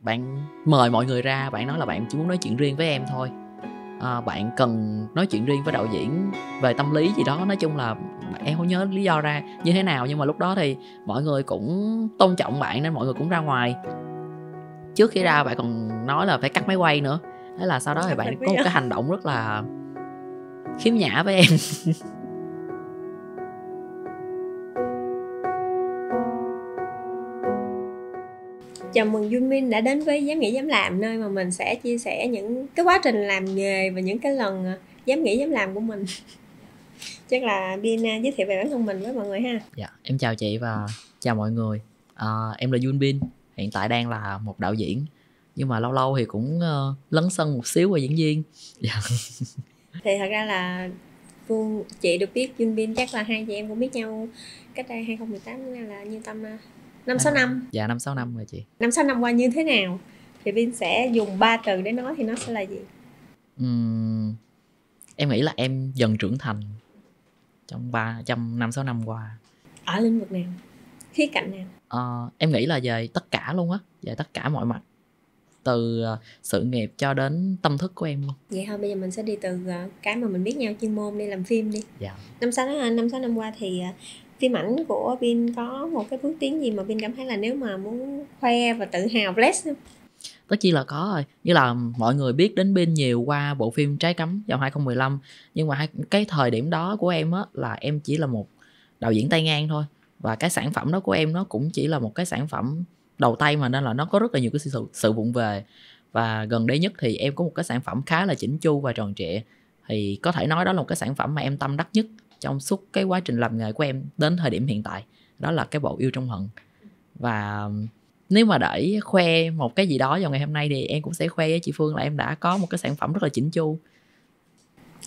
bạn mời mọi người ra bạn nói là bạn chỉ muốn nói chuyện riêng với em thôi à, bạn cần nói chuyện riêng với đạo diễn về tâm lý gì đó nói chung là em không nhớ lý do ra như thế nào nhưng mà lúc đó thì mọi người cũng tôn trọng bạn nên mọi người cũng ra ngoài trước khi ra bạn còn nói là phải cắt máy quay nữa thế là sau đó thì bạn có một cái à? hành động rất là khiếm nhã với em Chào mừng Yumin đã đến với Dám Nghĩ Dám Làm nơi mà mình sẽ chia sẻ những cái quá trình làm nghề và những cái lần ờ, dám nghĩ dám làm của mình Chắc là Bin ờ, giới thiệu về bản thân mình với mọi người ha Dạ, em chào chị và chào mọi người à, Em là Yun Bin, hiện tại đang là một đạo diễn Nhưng mà lâu lâu thì cũng uh, lấn sân một xíu qua diễn viên dạ. Thì thật ra là chị được biết Yun Bin chắc là hai chị em cũng biết nhau cách đây 2018 là như tâm năm sáu năm à, Dạ năm sáu năm rồi chị năm sáu năm qua như thế nào Thì Vin sẽ dùng ba từ để nói thì nó sẽ là gì uhm, Em nghĩ là em dần trưởng thành Trong ba trong năm sáu năm qua Ở lĩnh vực nào? Khía cạnh nào? À, em nghĩ là về tất cả luôn á Về tất cả mọi mặt từ ờ, sự nghiệp cho đến tâm thức của em luôn vậy thôi bây giờ mình sẽ đi từ ờ, cái mà mình biết nhau chuyên môn đi làm phim đi dạ năm sáu năm năm sáu năm qua thì phim ảnh của Vin có một cái bước tiến gì mà Vin cảm thấy là nếu mà muốn khoe và tự hào bless tất nhiên là có rồi như là mọi người biết đến bên nhiều qua bộ phim Trái Cấm vào 2015 nhưng mà cái thời điểm đó của em á là em chỉ là một đạo diễn tay ngang thôi và cái sản phẩm đó của em nó cũng chỉ là một cái sản phẩm đầu tay mà nên là nó có rất là nhiều cái sự sự vụng về và gần đây nhất thì em có một cái sản phẩm khá là chỉnh chu và tròn trịa thì có thể nói đó là một cái sản phẩm mà em tâm đắc nhất trong suốt cái quá trình làm nghề của em đến thời điểm hiện tại đó là cái bộ yêu trong hận và um, nếu mà để khoe một cái gì đó vào ngày hôm nay thì em cũng sẽ khoe với chị Phương là em đã có một cái sản phẩm rất là chỉnh chu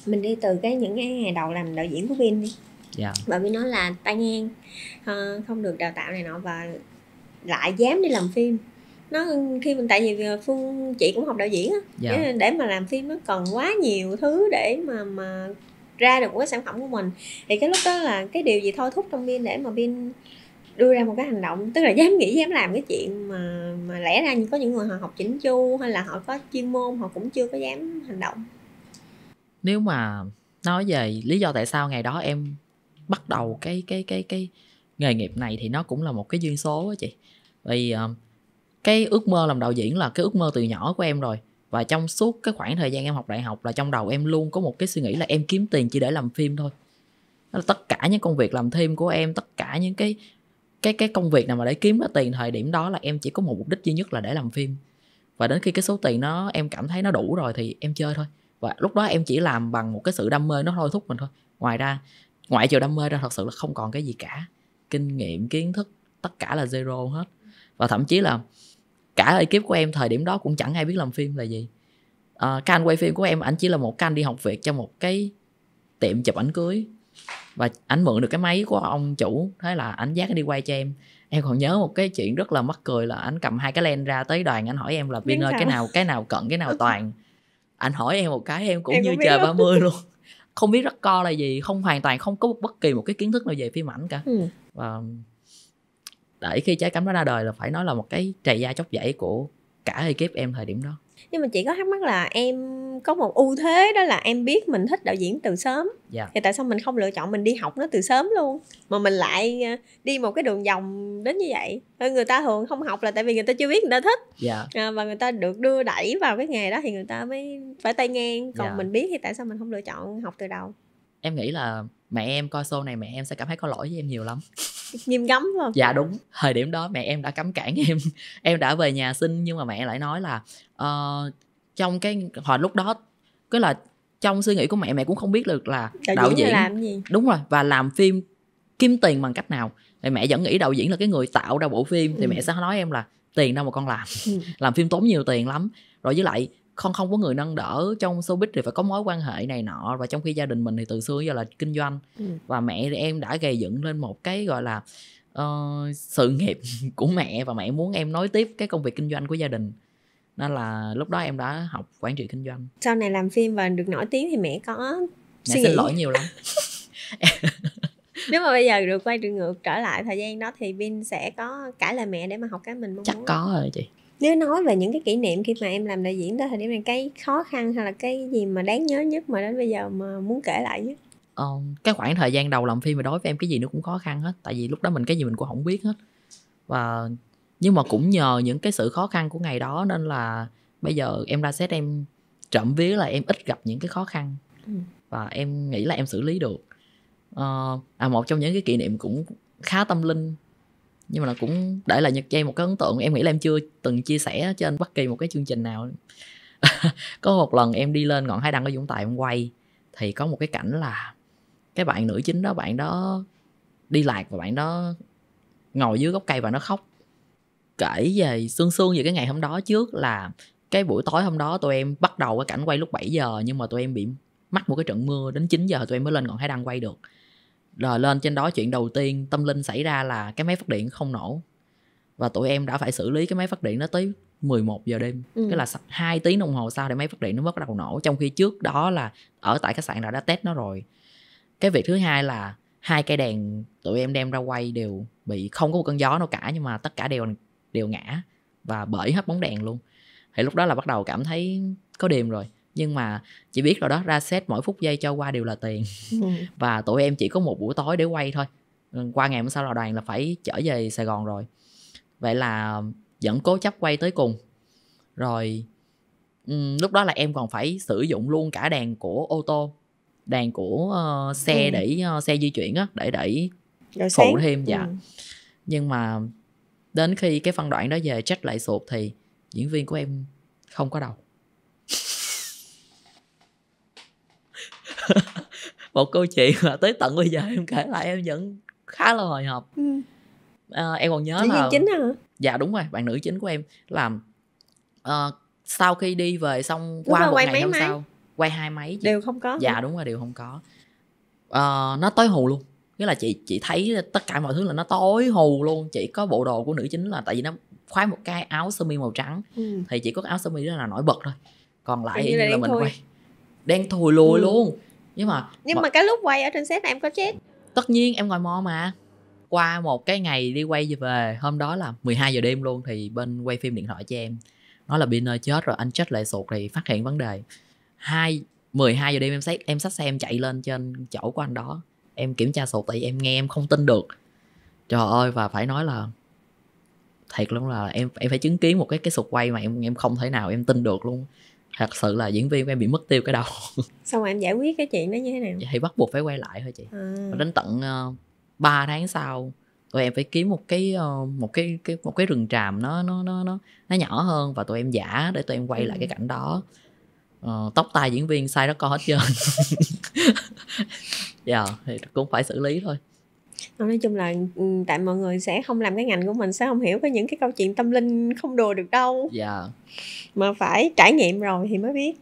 mình đi từ cái những cái ngày đầu làm đạo diễn của Vin đi yeah. Dạ. bởi vì nó là tay ngang ờ, không được đào tạo này nọ và lại dám đi làm phim nó khi mình tại vì phương chị cũng học đạo diễn á yeah. Dạ. để mà làm phim nó còn quá nhiều thứ để mà mà ra được một cái sản phẩm của mình thì cái lúc đó là cái điều gì thôi thúc trong pin để mà pin đưa ra một cái hành động tức là dám nghĩ dám làm cái chuyện mà mà lẽ ra có những người họ học chỉnh chu hay là họ có chuyên môn họ cũng chưa có dám hành động nếu mà nói về lý do tại sao ngày đó em bắt đầu cái cái cái cái nghề nghiệp này thì nó cũng là một cái duyên số á chị vì ờ, cái ước mơ làm đạo diễn là cái ước mơ từ nhỏ của em rồi và trong suốt cái khoảng thời gian em học đại học là trong đầu em luôn có một cái suy nghĩ là em kiếm tiền chỉ để làm phim thôi là tất cả những công việc làm thêm của em tất cả những cái cái cái công việc nào mà để kiếm cái tiền thời điểm đó là em chỉ có một mục đích duy nhất là để làm phim và đến khi cái số tiền nó em cảm thấy nó đủ rồi thì em chơi thôi và lúc đó em chỉ làm bằng một cái sự đam mê nó thôi thúc mình thôi ngoài ra ngoại trừ đam mê ra thật sự là không còn cái gì cả kinh nghiệm kiến thức tất cả là zero hết và thậm chí là cả ekip của em thời điểm đó cũng chẳng ai biết làm phim là gì à, cái anh quay phim của em ảnh chỉ là một canh đi học việc cho một cái tiệm chụp ảnh cưới và ảnh mượn được cái máy của ông chủ thế là ảnh dắt đi quay cho em em còn nhớ một cái chuyện rất là mắc cười là ảnh cầm hai cái len ra tới đoàn anh hỏi em là pin ơi cái nào cái nào cận cái nào ừ. toàn ảnh hỏi em một cái em cũng em như trời ba mươi luôn không biết rất co là gì không hoàn toàn không có bất kỳ một cái kiến thức nào về phim ảnh cả ừ. và đợi khi trái cấm nó ra đời là phải nói là một cái trầy da chóc dãy của cả ekip em thời điểm đó nhưng mà chị có thắc mắc là em có một ưu thế đó là em biết mình thích đạo diễn từ sớm yeah. Dạ. thì tại sao mình không lựa chọn mình đi học nó từ sớm luôn mà mình lại à, đi một cái đường vòng đến như vậy ờ, người ta thường không học là tại vì người ta chưa biết người ta thích yeah. Dạ. Ờ, và người ta được đưa đẩy vào cái nghề đó thì người ta mới phải tay ngang còn yeah. Dạ. mình biết thì tại sao mình không lựa chọn học từ đầu em nghĩ là mẹ em coi show này mẹ em sẽ cảm thấy có lỗi với em nhiều lắm nghiêm cấm mà dạ đúng thời điểm đó mẹ em đã cấm cản em em đã về nhà xin nhưng mà mẹ lại nói là uh, trong cái hồi lúc đó cứ là trong suy nghĩ của mẹ mẹ cũng không biết được là đạo, đạo diễn, diễn làm gì đúng rồi và làm phim kiếm tiền bằng cách nào thì mẹ vẫn nghĩ đạo diễn là cái người tạo ra bộ phim thì ừ. mẹ sẽ nói em là tiền đâu mà con làm ừ. làm phim tốn nhiều tiền lắm rồi với lại không không có người nâng đỡ trong showbiz thì phải có mối quan hệ này nọ và trong khi gia đình mình thì từ xưa giờ là kinh doanh ừ. và mẹ thì em đã gây dựng lên một cái gọi là uh, sự nghiệp của mẹ và mẹ muốn em nói tiếp cái công việc kinh doanh của gia đình nên là lúc đó em đã học quản trị kinh doanh sau này làm phim và được nổi tiếng thì mẹ có suy nghĩ xin lỗi nhiều lắm nếu mà bây giờ được quay được ngược trở lại thời gian đó thì Vin sẽ có cãi lời mẹ để mà học cái mình mong chắc muốn. có rồi chị nếu nói về những cái kỷ niệm khi mà em làm đại diễn tới thời điểm này cái khó khăn hay là cái gì mà đáng nhớ nhất mà đến bây giờ mà muốn kể lại nhất ờ, cái khoảng thời gian đầu làm phim mà đối với em cái gì nó cũng khó khăn hết tại vì lúc đó mình cái gì mình cũng không biết hết và nhưng mà cũng nhờ những cái sự khó khăn của ngày đó nên là bây giờ em ra xét em trộm vía là em ít gặp những cái khó khăn ừ. và em nghĩ là em xử lý được ờ, à một trong những cái kỷ niệm cũng khá tâm linh nhưng mà nó cũng để lại nhật dây một cái ấn tượng em nghĩ là em chưa từng chia sẻ trên bất kỳ một cái chương trình nào có một lần em đi lên ngọn hải đăng ở vũng tàu em quay thì có một cái cảnh là cái bạn nữ chính đó bạn đó đi lạc và bạn đó ngồi dưới gốc cây và nó khóc kể về sương sương về cái ngày hôm đó trước là cái buổi tối hôm đó tụi em bắt đầu cái cảnh quay lúc 7 giờ nhưng mà tụi em bị mắc một cái trận mưa đến 9 giờ tụi em mới lên ngọn hải đăng quay được là ờ, lên trên đó chuyện đầu tiên tâm linh xảy ra là cái máy phát điện không nổ và tụi em đã phải xử lý cái máy phát điện nó tới 11 giờ đêm ừ. tức là 2 tiếng đồng hồ sau để máy phát điện nó bắt đầu nổ trong khi trước đó là ở tại khách sạn đã đã test nó rồi cái việc thứ hai là hai cây đèn tụi em đem ra quay đều bị không có một cơn gió nào cả nhưng mà tất cả đều đều ngã và bởi hết bóng đèn luôn thì lúc đó là bắt đầu cảm thấy có đêm rồi nhưng mà chị biết rồi đó ra set mỗi phút giây cho qua đều là tiền ừ. và tụi em chỉ có một buổi tối để quay thôi ừ, qua ngày hôm sau là đoàn là phải trở về sài gòn rồi vậy là vẫn cố chấp quay tới cùng rồi ừ, lúc đó là em còn phải sử dụng luôn cả đèn của ô tô đèn của uh, xe ừ. để uh, xe di chuyển á để đẩy phụ thêm dạ ừ. nhưng mà đến khi cái phân đoạn đó về check lại sụp thì diễn viên của em không có đầu một câu chuyện mà tới tận bây giờ em kể lại em vẫn khá là hồi hộp ừ. à, em còn nhớ Chị là chính hả dạ đúng rồi bạn nữ chính của em làm à, sau khi đi về xong qua đúng một quay ngày hôm máy. sau quay hai máy chị. đều không có dạ hả? đúng rồi đều không có à, nó tối hù luôn nghĩa là chị chị thấy tất cả mọi thứ là nó tối hù luôn chỉ có bộ đồ của nữ chính là tại vì nó khoái một cái áo sơ mi màu trắng ừ. thì chỉ có áo sơ mi đó là nổi bật thôi còn lại như là, là mình thôi. quay đen thùi lùi ừ. luôn nhưng mà nhưng mà, mà cái lúc quay ở trên set là em có chết tất nhiên em ngồi mò mà qua một cái ngày đi quay về hôm đó là 12 giờ đêm luôn thì bên quay phim điện thoại cho em nói là pin chết rồi anh chết lại sụt thì phát hiện vấn đề hai 12 giờ đêm em xách em xách xe em chạy lên trên chỗ của anh đó em kiểm tra sụt tại em nghe em không tin được trời ơi và phải nói là thiệt luôn là em em phải chứng kiến một cái cái sụt quay mà em em không thể nào em tin được luôn thật sự là diễn viên của em bị mất tiêu cái đầu xong rồi em giải quyết cái chuyện đó như thế nào thì bắt buộc phải quay lại thôi chị à. đến tận uh, ờ, 3 tháng sau tụi em phải kiếm một cái uh, một cái, cái một cái rừng tràm nó nó nó nó nó nhỏ hơn và tụi em giả để tụi em quay ừ. lại cái ừ. cảnh đó uh, tóc tai diễn viên sai đó co hết trơn dạ yeah, thì cũng phải xử lý thôi nói chung là ừ, tại mọi người sẽ không làm cái ngành của mình sẽ không hiểu cái những cái câu chuyện tâm linh không đùa được đâu dạ yeah. mà phải trải nghiệm rồi thì mới biết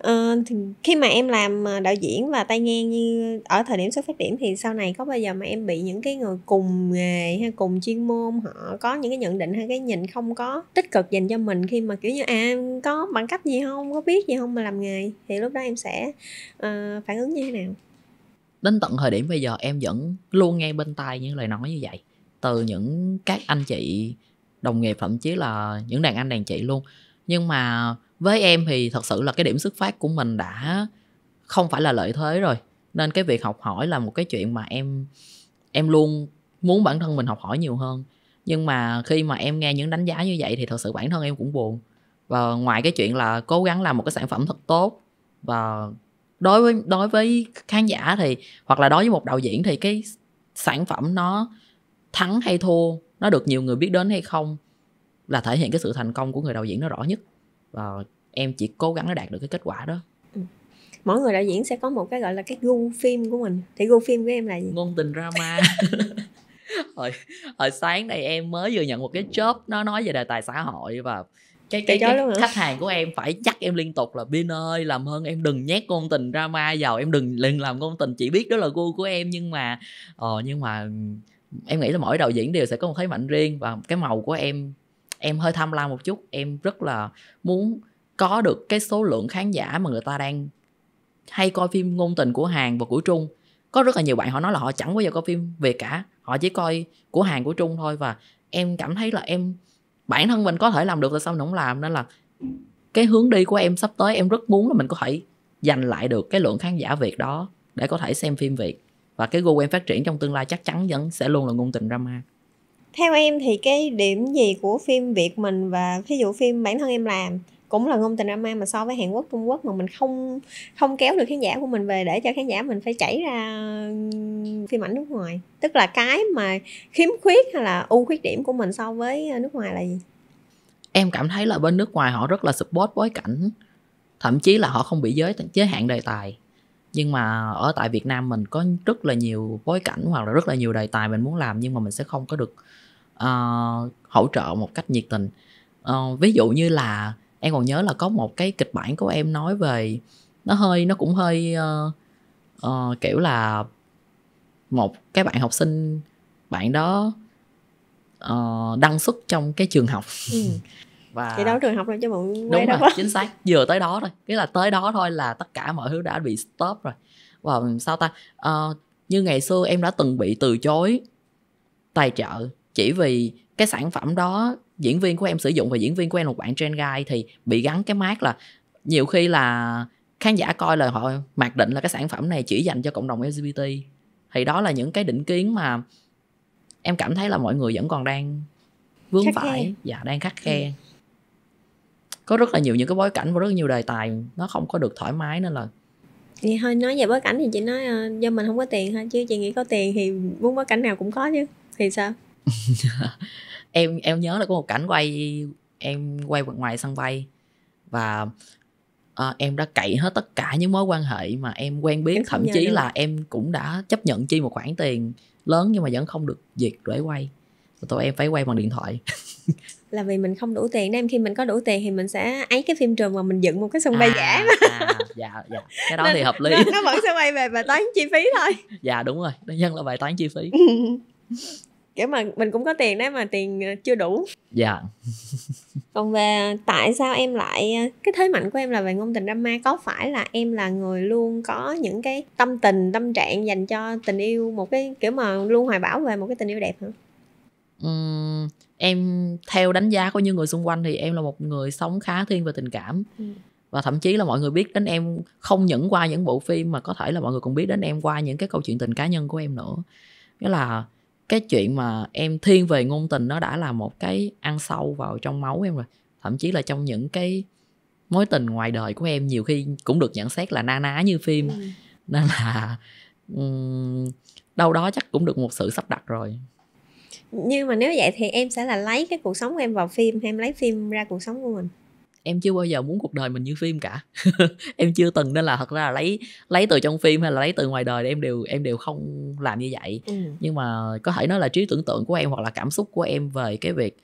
à, thì khi mà em làm ờ, đạo diễn và tay ngang như ở thời điểm xuất phát điểm thì sau này có bao giờ mà em bị những cái người cùng nghề hay cùng chuyên môn họ có những cái nhận định hay cái nhìn không có tích cực dành cho mình khi mà kiểu như à có bằng cấp gì không có biết gì không mà làm nghề thì lúc đó em sẽ uh, phản ứng như thế nào đến tận thời điểm bây giờ em vẫn luôn nghe bên tai những lời nói như vậy từ những các anh chị đồng nghiệp thậm chí là những đàn anh đàn chị luôn nhưng mà với em thì thật sự là cái điểm xuất phát của mình đã không phải là lợi thế rồi nên cái việc học hỏi là một cái chuyện mà em em luôn muốn bản thân mình học hỏi nhiều hơn nhưng mà khi mà em nghe những đánh giá như vậy thì thật sự bản thân em cũng buồn và ngoài cái chuyện là cố gắng làm một cái sản phẩm thật tốt và đối với đối với khán giả thì hoặc là đối với một đạo diễn thì cái sản phẩm nó thắng hay thua nó được nhiều người biết đến hay không là thể hiện cái sự thành công của người đạo diễn nó rõ nhất và em chỉ cố gắng để đạt được cái kết quả đó ừ. mỗi người đạo diễn sẽ có một cái gọi là cái gu phim của mình thì gu phim của em là gì ngôn tình drama hồi hồi sáng này em mới vừa nhận một cái job nó nói về đề tài xã hội và cái cái, cái, cái khách hàng của em phải chắc em liên tục là pin ơi làm hơn em đừng nhét con tình drama vào em đừng đừng làm con tình chỉ biết đó là gu của em nhưng mà ờ nhưng mà em nghĩ là mỗi đạo diễn đều sẽ có một thế mạnh riêng và cái màu của em em hơi tham lam một chút em rất là muốn có được cái số lượng khán giả mà người ta đang hay coi phim ngôn tình của Hàn và của Trung có rất là nhiều bạn họ nói là họ chẳng bao giờ coi phim về cả họ chỉ coi của Hàn của Trung thôi và em cảm thấy là em bản thân mình có thể làm được tại sao mình không làm nên là cái hướng đi của em sắp tới em rất muốn là mình có thể giành lại được cái lượng khán giả việt đó để có thể xem phim việt và cái gu em phát triển trong tương lai chắc chắn vẫn sẽ luôn là ngôn tình drama theo em thì cái điểm gì của phim việt mình và ví dụ phim bản thân em làm cũng là ngôn tình drama mà so với Hàn Quốc Trung Quốc mà mình không không kéo được khán giả của mình về để cho khán giả mình phải chảy ra phim ảnh nước ngoài tức là cái mà khiếm khuyết hay là ưu khuyết điểm của mình so với ờ, nước ngoài là gì em cảm thấy là bên nước ngoài họ rất là support bối cảnh thậm chí là họ không bị giới giới hạn đề tài nhưng mà ở tại Việt Nam mình có rất là nhiều bối cảnh hoặc là rất là nhiều đề tài mình muốn làm nhưng mà mình sẽ không có được uh, hỗ trợ một cách nhiệt tình uh, ví dụ như là em còn nhớ là có một cái kịch bản của em nói về nó hơi nó cũng hơi uh, uh, kiểu là một cái bạn học sinh bạn đó uh, đăng xuất trong cái trường học ừ. và thì đó trường học rồi chứ bọn đúng rồi đó. chính xác vừa tới đó thôi Cái là tới đó thôi là tất cả mọi thứ đã bị stop rồi và sao ta uh, như ngày xưa em đã từng bị từ chối tài trợ chỉ vì cái sản phẩm đó diễn viên của em sử dụng và diễn viên của em một bạn trend gai thì bị gắn cái mát là nhiều khi là khán giả coi là họ mặc định là cái sản phẩm này chỉ dành cho cộng đồng LGBT thì đó là những cái định kiến mà em cảm thấy là mọi người vẫn còn đang vướng khắc phải khe. dạ đang khắc khe ừ. có rất là nhiều những cái bối cảnh và rất nhiều đề tài nó không có được thoải mái nên là vậy thôi nói về bối cảnh thì chị nói uh, do mình không có tiền thôi chứ chị nghĩ có tiền thì muốn bối cảnh nào cũng có chứ thì sao em em nhớ là có một cảnh quay em quay ngoài sân bay và à, em đã cậy hết tất cả những mối quan hệ mà em quen biết em thậm chí là em cũng đã chấp nhận chi một khoản tiền lớn nhưng mà vẫn không được duyệt để quay và tụi em phải quay bằng điện thoại là vì mình không đủ tiền nên khi mình có đủ tiền thì mình sẽ ấy cái phim trường mà mình dựng một cái sân bay à, giả mà. à, dạ dạ cái đó nên, thì hợp lý nó vẫn sẽ quay về bài toán chi phí thôi dạ đúng rồi đó nhân là bài toán chi phí kiểu mà mình cũng có tiền đấy mà tiền ờ, chưa đủ dạ còn về tại sao em lại ờ, cái thế mạnh của em là về ngôn tình drama có phải là em là người luôn có những cái tâm tình tâm trạng dành cho tình yêu một cái kiểu mà luôn hoài bão về một cái tình yêu đẹp hả uhm, em theo đánh giá của những người xung quanh thì em là một người sống khá thiên về tình cảm ừ. và thậm chí là mọi người biết đến em không những qua những bộ phim mà có thể là mọi người còn biết đến em qua những cái câu chuyện tình cá nhân của em nữa nghĩa là cái chuyện mà em thiên về ngôn tình nó đã là một cái ăn sâu vào trong máu em rồi thậm chí là trong những cái mối tình ngoài đời của em nhiều khi cũng được nhận xét là na ná như phim ừ. nên là um, đâu đó chắc cũng được một sự sắp đặt rồi nhưng mà nếu vậy thì em sẽ là lấy cái cuộc sống của em vào phim hay em lấy phim ra cuộc sống của mình em chưa bao giờ muốn cuộc đời mình như phim cả em chưa từng nên là thật ra là lấy lấy từ trong phim hay là lấy từ ngoài đời em đều em đều không làm như vậy ừ. nhưng mà có thể nói là trí tưởng tượng của em hoặc là cảm xúc của em về cái việc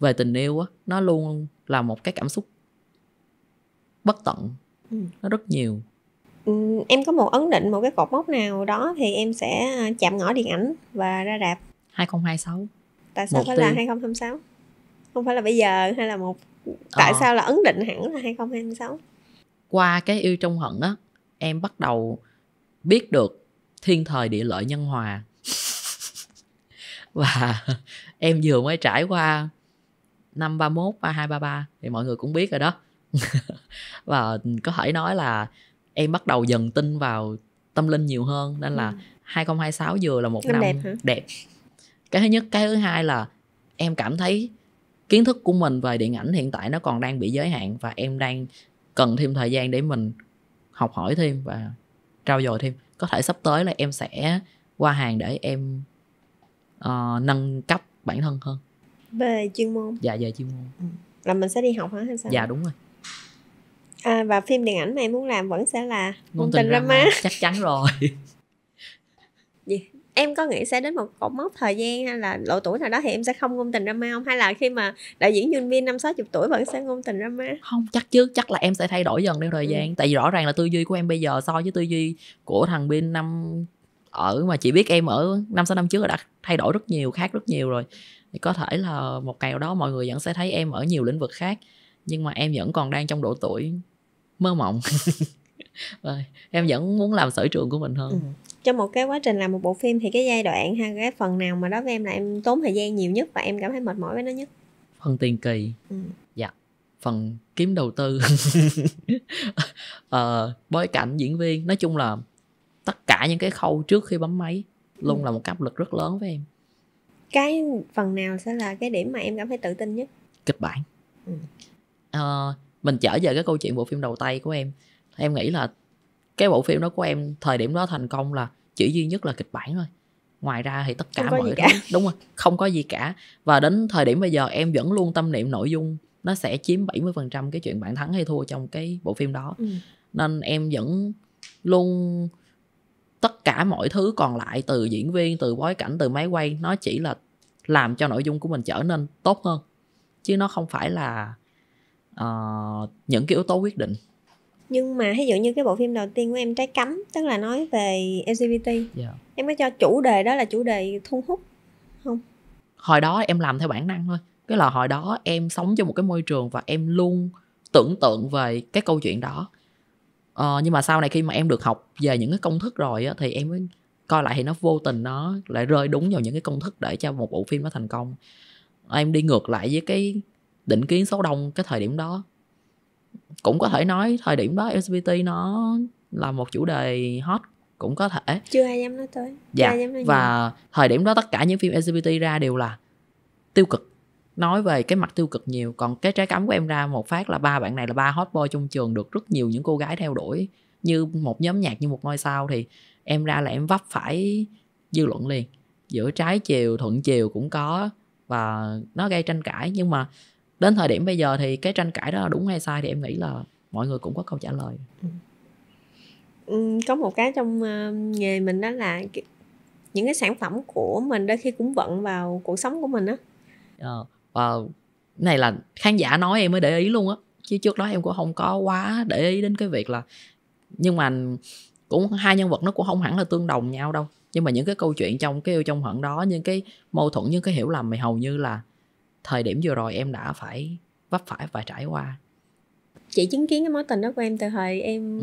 về tình yêu á nó luôn là một cái cảm xúc bất tận ừ. nó rất nhiều ừ, em có một ấn định một cái cột mốc nào đó thì em sẽ à, chạm ngõ điện ảnh và ra rạp 2026 tại sao một phải tiêu. là 2026 không phải là bây giờ hay là một tại à. sao là ấn định hẳn là 2026 qua cái yêu trong hận á em bắt đầu biết được thiên thời địa lợi nhân hòa và em vừa mới trải qua năm 31, 32, 33 thì mọi người cũng biết rồi đó và có thể nói là em bắt đầu dần tin vào tâm linh nhiều hơn nên là ừ. 2026 vừa là một năm, năm đẹp, đẹp cái thứ nhất cái thứ hai là em cảm thấy kiến thức của mình về điện ảnh hiện tại nó còn đang bị giới hạn và em đang cần thêm thời gian để mình học hỏi thêm và trau dồi thêm có thể sắp tới là em sẽ qua hàng để em uh, nâng cấp bản thân hơn về chuyên môn dạ về chuyên môn ừ. là mình sẽ đi học hả hay sao dạ đúng rồi à, và phim điện ảnh mà muốn làm vẫn sẽ là ngôn tình drama chắc chắn rồi gì em có nghĩ sẽ đến một cột mốc thời gian hay là độ tuổi nào đó thì em sẽ không ngôn tình drama không hay là khi mà đạo diễn nhân viên năm sáu chục tuổi vẫn sẽ ngôn tình drama không chắc chứ chắc là em sẽ thay đổi dần theo thời ừ. gian tại vì rõ ràng là tư duy của em bây giờ so với tư duy của thằng bên năm ở mà chỉ biết em ở năm sáu năm trước đã thay đổi rất nhiều khác rất nhiều rồi thì có thể là một ngày nào đó mọi người vẫn sẽ thấy em ở nhiều lĩnh vực khác nhưng mà em vẫn còn đang trong độ tuổi mơ mộng và em vẫn muốn làm sở trường của mình hơn ừ. trong một cái quá trình làm một bộ phim thì cái giai đoạn hay cái phần nào mà đó với em là em tốn thời gian nhiều nhất và em cảm thấy mệt mỏi với nó nhất phần tiền kỳ ừ. dạ phần kiếm đầu tư ờ, bối cảnh diễn viên nói chung là tất cả những cái khâu trước khi bấm máy luôn ừ. là một áp lực rất lớn với em cái phần nào sẽ là cái điểm mà em cảm thấy tự tin nhất kịch bản ừ. ờ, mình trở về cái câu chuyện bộ phim đầu tay của em em nghĩ là cái bộ phim đó của em thời điểm đó thành công là chỉ duy nhất là kịch bản thôi ngoài ra thì tất cả mọi thứ đúng rồi không có gì cả và đến thời điểm bây giờ em vẫn luôn tâm niệm nội dung nó sẽ chiếm 70% cái chuyện bạn thắng hay thua trong cái bộ phim đó ừ. nên em vẫn luôn tất cả mọi thứ còn lại từ diễn viên từ bối cảnh từ máy quay nó chỉ là làm cho nội dung của mình trở nên tốt hơn chứ nó không phải là uh, những cái yếu tố quyết định nhưng mà ví dụ như cái bộ phim đầu tiên của em trái cấm tức là nói về lgbt yeah. Dạ. em có cho chủ đề đó là chủ đề thu hút không hồi đó em làm theo bản năng thôi cái là hồi đó em sống trong một cái môi trường và em luôn tưởng tượng về cái câu chuyện đó ờ, nhưng mà sau này khi mà em được học về những cái công thức rồi á, thì em mới coi lại thì nó vô tình nó lại rơi đúng vào những cái công thức để cho một bộ phim nó thành công em đi ngược lại với cái định kiến số đông cái thời điểm đó cũng có thể nói thời điểm đó LGBT nó là một chủ đề hot cũng có thể chưa ai dám nói tới dạ ai dám nói và nhiều. thời điểm đó tất cả những phim LGBT ra đều là tiêu cực nói về cái mặt tiêu cực nhiều còn cái trái cấm của em ra một phát là ba bạn này là ba hot boy trong trường được rất nhiều những cô gái theo đuổi như một nhóm nhạc như một ngôi sao thì em ra là em vấp phải dư luận liền giữa trái chiều thuận chiều cũng có và nó gây tranh cãi nhưng mà đến thời điểm bây giờ thì cái tranh cãi đó là đúng hay sai thì em nghĩ là mọi người cũng có câu trả lời ừ. Ừ, có một cái trong ờ, nghề mình đó là những cái sản phẩm của mình đôi khi cũng vận vào cuộc sống của mình á ờ, và này là khán giả nói em mới để ý luôn á chứ trước đó em cũng không có quá để ý đến cái việc là nhưng mà cũng hai nhân vật nó cũng không hẳn là tương đồng nhau đâu nhưng mà những cái câu chuyện trong cái yêu trong hận đó những cái mâu thuẫn những cái hiểu lầm thì hầu như là thời điểm vừa rồi em đã phải vấp phải và trải qua chị chứng kiến cái mối tình đó của em từ thời em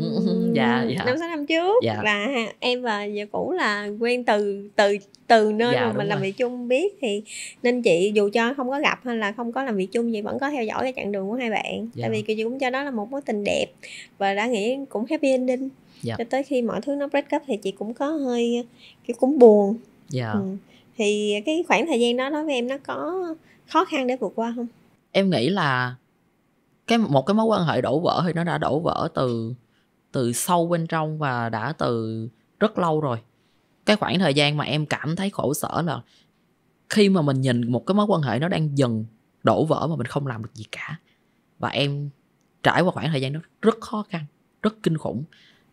dạ, dạ. năm dạ. sáu năm trước dạ. và em và vợ cũ là quen từ từ từ nơi dạ, mà mình làm việc chung biết thì nên chị dù cho không có gặp hay là không có làm việc chung gì vẫn có theo dõi cái chặng đường của hai bạn dạ. tại vì chị cũng cho đó là một mối tình đẹp và đã nghĩ cũng happy ending dạ. cho tới khi mọi thứ nó break up thì chị cũng có hơi kiểu cũng buồn dạ. ừ. thì cái khoảng thời gian đó đối với em nó có khó khăn để vượt qua không em nghĩ là cái một cái mối quan hệ đổ vỡ thì nó đã đổ vỡ từ từ sâu bên trong và đã từ rất lâu rồi cái khoảng thời gian mà em cảm thấy khổ sở là khi mà mình nhìn một cái mối quan hệ nó đang dần đổ vỡ mà mình không làm được gì cả và em trải qua khoảng thời gian đó rất khó khăn rất kinh khủng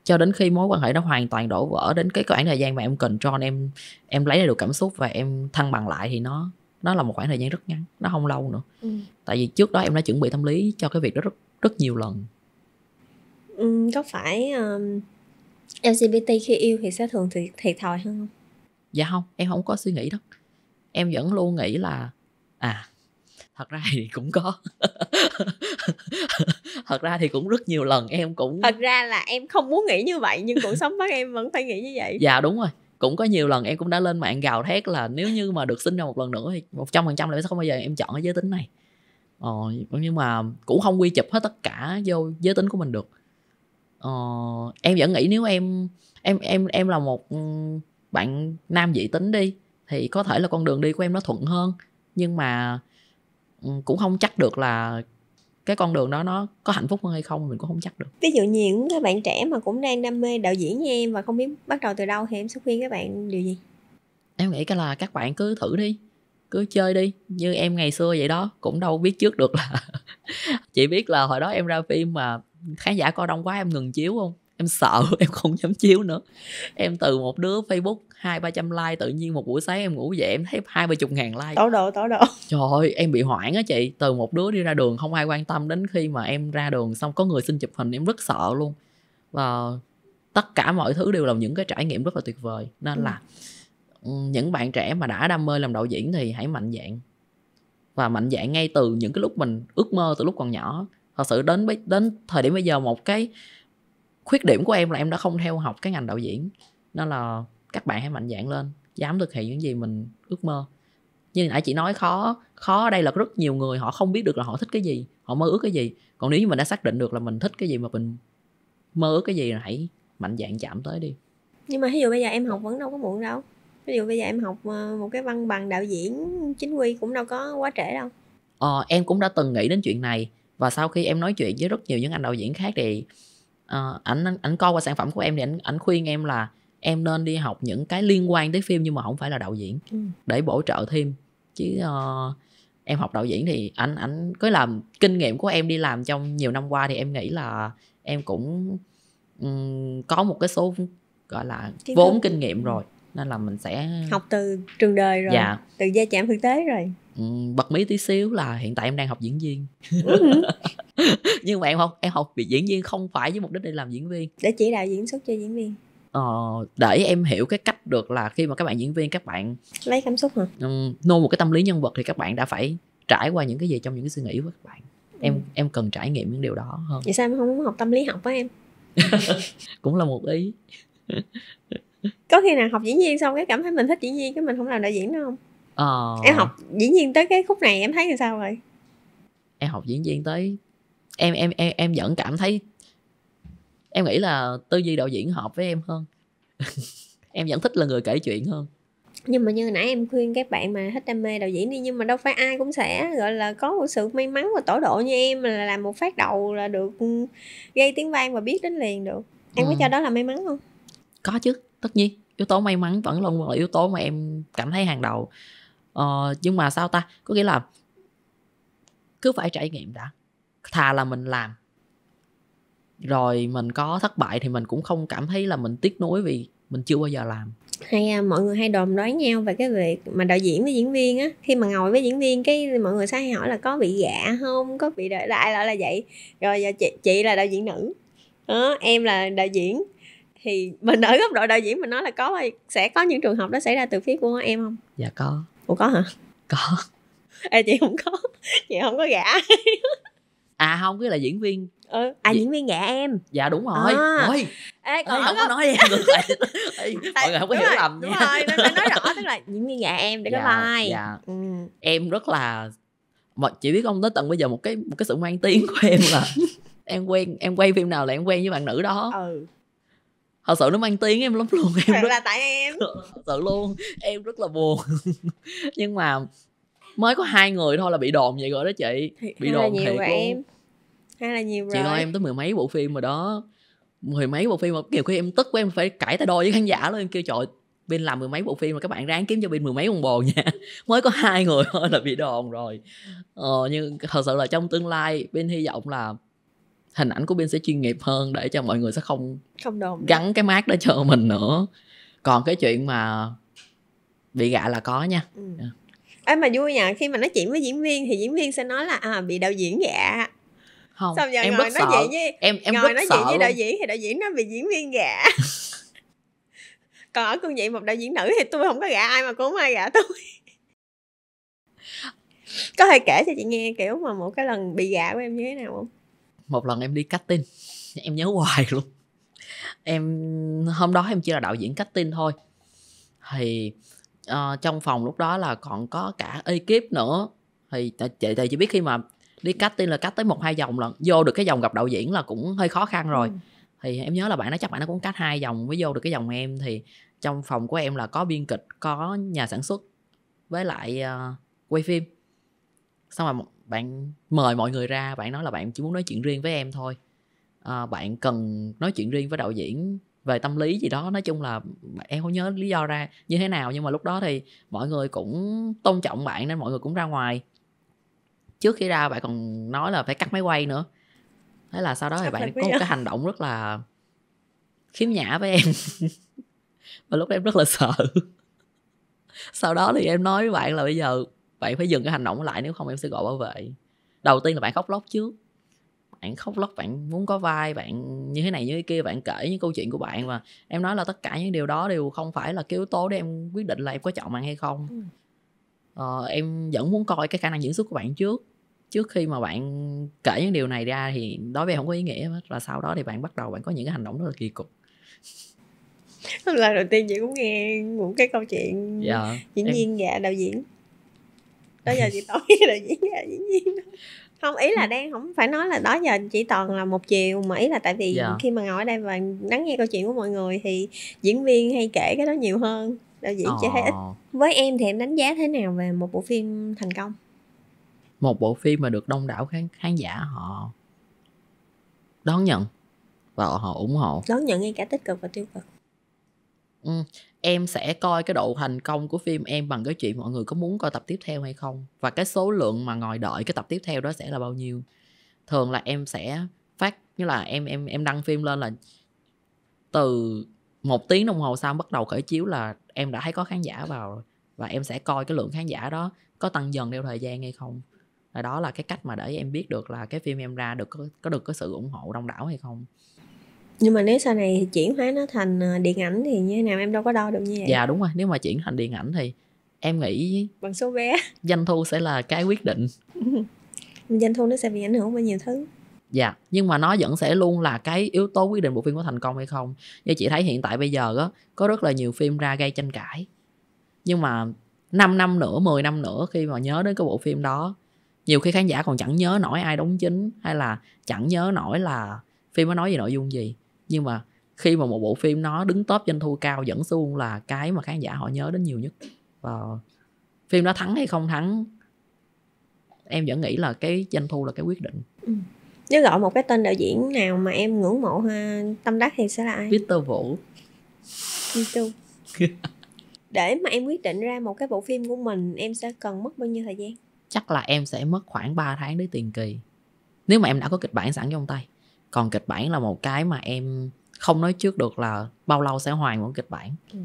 cho đến khi mối quan hệ nó hoàn toàn đổ vỡ đến cái khoảng thời gian mà em cần cho em em lấy lại được cảm xúc và em thăng bằng lại thì nó nó là một khoảng thời gian rất ngắn nó không lâu nữa ừ. tại vì trước đó em đã chuẩn bị tâm lý cho cái việc đó rất rất nhiều lần ừ, có phải um, lgbt khi yêu thì sẽ thường thì thiệt thòi hơn không dạ không em không có suy nghĩ đó em vẫn luôn nghĩ là à thật ra thì cũng có thật ra thì cũng rất nhiều lần em cũng thật ra là em không muốn nghĩ như vậy nhưng cuộc sống bắt em vẫn phải nghĩ như vậy dạ đúng rồi cũng có nhiều lần em cũng đã lên mạng gào thét là nếu như mà được sinh ra một lần nữa thì một trăm phần trăm là sẽ không bao giờ em chọn cái giới tính này ờ, nhưng mà cũng không quy chụp hết tất cả vô giới tính của mình được ờ, em vẫn nghĩ nếu em em em em là một ừ, bạn nam dị tính đi thì có thể là con đường đi của em nó thuận hơn nhưng mà ừ, cũng không chắc được là cái con đường đó nó có hạnh phúc hơn hay không mình cũng không chắc được ví dụ như những các bạn trẻ mà cũng đang đam mê đạo diễn như em và không biết bắt đầu từ đâu thì em sẽ khuyên các bạn điều gì em nghĩ cái là các bạn cứ thử đi cứ chơi đi như em ngày xưa vậy đó cũng đâu biết trước được là chỉ biết là hồi đó em ra phim mà khán giả coi đông quá em ngừng chiếu không em sợ em không dám chiếu nữa em từ một đứa facebook hai ba trăm like tự nhiên một buổi sáng em ngủ dậy em thấy hai ba chục ngàn like tối độ tối độ trời ơi em bị hoảng á chị từ một đứa đi ra đường không ai quan tâm đến khi mà em ra đường xong có người xin chụp hình em rất sợ luôn và tất cả mọi thứ đều là những cái trải nghiệm rất là tuyệt vời nên ừ. là những bạn trẻ mà đã đam mê làm đạo diễn thì hãy mạnh dạn và mạnh dạn ngay từ những cái lúc mình ước mơ từ lúc còn nhỏ thật sự đến đến thời điểm bây giờ một cái khuyết điểm của em là em đã không theo học cái ngành đạo diễn nên là các bạn hãy mạnh dạn lên dám thực hiện những gì mình ước mơ như nãy chị nói khó khó ở đây là rất nhiều người họ không biết được là họ thích cái gì họ mơ ước cái gì còn nếu như mình đã xác định được là mình thích cái gì mà mình mơ ước cái gì là hãy mạnh dạn chạm tới đi nhưng mà ví dụ bây giờ em học vẫn đâu có muộn đâu ví dụ bây giờ em học ờ, một cái văn bằng đạo diễn chính quy cũng đâu có quá trễ đâu ờ, em cũng đã từng nghĩ đến chuyện này và sau khi em nói chuyện với rất nhiều những anh đạo diễn khác thì ờ, ảnh uh, ảnh coi qua sản phẩm của em thì ảnh khuyên em là em nên đi học những cái liên quan tới phim nhưng mà không phải là đạo diễn ừ. để bổ trợ thêm chứ uh, em học đạo diễn thì anh anh cứ làm kinh nghiệm của em đi làm trong nhiều năm qua thì em nghĩ là em cũng um, có một cái số gọi là Kiến vốn thức. kinh nghiệm rồi ừ. nên là mình sẽ học từ trường đời rồi dạ. từ gia chạm thực tế rồi ừ, bật mí tí xíu là hiện tại em đang học diễn viên nhưng mà em học em học bị diễn viên không phải với mục đích để làm diễn viên để chỉ đạo diễn xuất cho diễn viên uh, để em hiểu cái cách được là khi mà các bạn diễn viên các bạn lấy cảm xúc hả um, nô một cái tâm lý nhân vật thì các bạn đã phải trải qua những cái gì trong những cái suy nghĩ của các bạn em ừ. em cần trải nghiệm những điều đó hơn vậy sao em không muốn học tâm lý học với em cũng là một ý có khi nào học diễn viên xong cái cảm thấy mình thích diễn viên cái mình không làm đạo diễn nữa không ờ... em học diễn viên tới cái khúc này em thấy như sao rồi em học diễn viên tới em em em em vẫn cảm thấy em nghĩ là tư duy đạo diễn hợp với em hơn em vẫn thích là người kể chuyện hơn nhưng mà như nãy em khuyên các bạn mà thích đam mê đạo diễn đi nhưng mà đâu phải ai cũng sẽ gọi là có một sự may mắn và tổ độ như em mà là làm một phát đầu là được ừ, gây tiếng vang và biết đến liền được em ừ. có cho đó là may mắn không có chứ tất nhiên yếu tố may mắn vẫn luôn là yếu tố mà em cảm thấy hàng đầu ờ, nhưng mà sao ta có nghĩa là cứ phải trải nghiệm đã thà là mình làm rồi mình có thất bại thì mình cũng không cảm thấy là mình tiếc nuối vì mình chưa bao giờ làm hay à, mọi người hay đồn đoán nhau về cái việc mà đạo diễn với diễn viên á khi mà ngồi với diễn viên cái mọi người sẽ hay hỏi là có bị gạ không có bị đợi lại lại là vậy rồi giờ à, chị chị là đạo diễn nữ đó, em là đạo diễn thì mình ở góc độ đạo diễn mình nói là có sẽ có những trường hợp đó xảy ra từ phía của em không dạ có ủa có hả có Ê, à, chị không có chị không có gã à không cái là diễn viên ừ. à diễn viên nhẹ em dạ đúng à. rồi à. Ôi. Ê, còn Ê, không có nói vậy mọi người không có hiểu rồi, lầm đúng rồi nói rõ tức là diễn viên nhẹ em để dạ, có vai dạ. ừ. em rất là mà chỉ biết không tới tận bây giờ một cái một cái sự mang tiếng của em là em quen em quay phim nào là em quen với bạn nữ đó ừ thật sự nó mang tiếng em lắm luôn em rất... là tại em thật sự luôn em rất là buồn nhưng mà mới có hai người thôi là bị đồn vậy rồi đó chị bị đồn thiệt luôn em hay là nhiều rồi chị ơi em tới mười mấy bộ phim rồi đó mười mấy bộ phim mà nhiều khi em tức quá em phải cãi tay đôi với khán giả luôn em kêu trời bên làm mười mấy bộ phim mà các bạn ráng kiếm cho bên mười mấy con bồ nha mới có hai người thôi là bị đồn rồi ờ, nhưng thật sự là trong tương lai bên hy vọng là hình ảnh của bên sẽ chuyên nghiệp hơn để cho mọi người sẽ không không đồn gắn cái mát đó cho mình nữa còn cái chuyện mà bị gạ là có nha ừ. Ê mà vui nhờ khi mà nói chuyện với diễn viên thì diễn viên sẽ nói là à bị đạo diễn gạ không Xong giờ em ngồi rất nói sợ. với em em ngồi rất nói sợ chuyện với đạo diễn thì đạo diễn nó bị diễn viên gạ còn ở cương vị một đạo diễn nữ thì tôi không có gạ ai mà cũng không ai gạ tôi có thể kể cho chị nghe kiểu mà một cái lần bị gạ của em như thế nào không một lần em đi casting em nhớ hoài luôn em hôm đó em chỉ là đạo diễn casting thôi thì uh, trong phòng lúc đó là còn có cả ekip nữa thì chị thì chỉ biết khi mà đi casting là cắt tới một hai vòng là vô được cái vòng gặp đạo diễn là cũng hơi khó khăn rồi ừ. thì em nhớ là bạn nó chắc bạn nó cũng cắt hai vòng mới vô được cái vòng em thì trong phòng của em là có biên kịch có nhà sản xuất với lại uh, quay phim xong rồi bạn mời mọi người ra bạn nói là bạn chỉ muốn nói chuyện riêng với em thôi à, bạn cần nói chuyện riêng với đạo diễn về tâm lý gì đó nói chung là em không nhớ lý do ra như thế nào nhưng mà lúc đó thì mọi người cũng tôn trọng bạn nên mọi người cũng ra ngoài trước khi ra bạn còn nói là phải cắt máy quay nữa thế là sau đó thì bạn có một cái hành động rất là khiếm nhã với em và lúc đó em rất là sợ sau đó thì em nói với bạn là bây giờ bạn phải dừng cái hành động lại nếu không em sẽ gọi bảo vệ đầu tiên là bạn khóc lóc trước bạn khóc lóc bạn muốn có vai bạn như thế này như thế kia bạn kể những câu chuyện của bạn và em nói là tất cả những điều đó đều không phải là cái yếu tố để em quyết định là em có chọn bạn hay không ừ. ờ, em vẫn muốn coi cái khả năng diễn xuất của bạn trước trước khi mà bạn kể những điều này ra thì đối với không có ý nghĩa hết và sau đó thì bạn bắt đầu bạn có những cái hành động rất là kỳ cục lần đầu tiên chị cũng nghe một cái câu chuyện dạ, diễn em... viên gà đạo diễn đó giờ chị nói đạo diễn gà diễn viên không ý là đang không phải nói là đó giờ chỉ toàn là một chiều mà ý là tại vì yeah. Dạ. khi mà ngồi ở đây và lắng nghe câu chuyện của mọi người thì diễn viên hay kể cái đó nhiều hơn đạo diễn oh. chỉ thấy ít với em thì em đánh giá thế nào về một bộ phim thành công một bộ phim mà được đông đảo khán, khán giả họ đón nhận và họ ủng hộ đón nhận ngay cả tích cực và tiêu cực em sẽ coi cái độ thành công của phim em bằng cái chuyện mọi người có muốn coi tập tiếp theo hay không và cái số lượng mà ngồi đợi cái tập tiếp theo đó sẽ là bao nhiêu thường là em sẽ phát như là em em em đăng phim lên là từ một tiếng đồng hồ sau bắt đầu khởi chiếu là em đã thấy có khán giả vào rồi và em sẽ coi cái lượng khán giả đó có tăng dần theo thời gian hay không và đó là cái cách mà để em biết được là cái phim em ra được có, có được cái sự ủng hộ đông đảo hay không nhưng mà nếu sau này chuyển hóa nó thành ờ, điện ảnh thì như thế nào em đâu có đo được như vậy dạ đúng rồi nếu mà chuyển thành điện ảnh thì em nghĩ bằng số vé doanh thu sẽ là cái quyết định doanh thu nó sẽ bị ảnh hưởng bởi nhiều thứ dạ nhưng mà nó vẫn sẽ luôn là cái yếu tố quyết định bộ phim có thành công hay không như chị thấy hiện tại bây giờ á có rất là nhiều phim ra gây tranh cãi nhưng mà 5 năm nữa 10 năm nữa khi mà nhớ đến cái bộ phim đó nhiều khi khán giả còn chẳng nhớ nổi ai đóng chính hay là chẳng nhớ nổi là phim nó nói về nội dung gì nhưng mà khi mà một bộ phim nó đứng top doanh thu cao vẫn luôn là cái mà khán giả họ nhớ đến nhiều nhất và phim đó thắng hay không thắng em vẫn nghĩ là cái doanh thu là cái quyết định ừ. nếu gọi một cái tên đạo diễn nào mà em ngưỡng mộ ha, tâm đắc thì sẽ là ai Victor Vũ Victor để mà em quyết định ra một cái bộ phim của mình em sẽ cần mất bao nhiêu thời gian chắc là em sẽ mất khoảng 3 tháng để tiền kỳ nếu mà em đã có kịch bản sẵn trong tay còn kịch bản là một cái mà em không nói trước được là bao lâu sẽ hoàn một kịch bản ừ.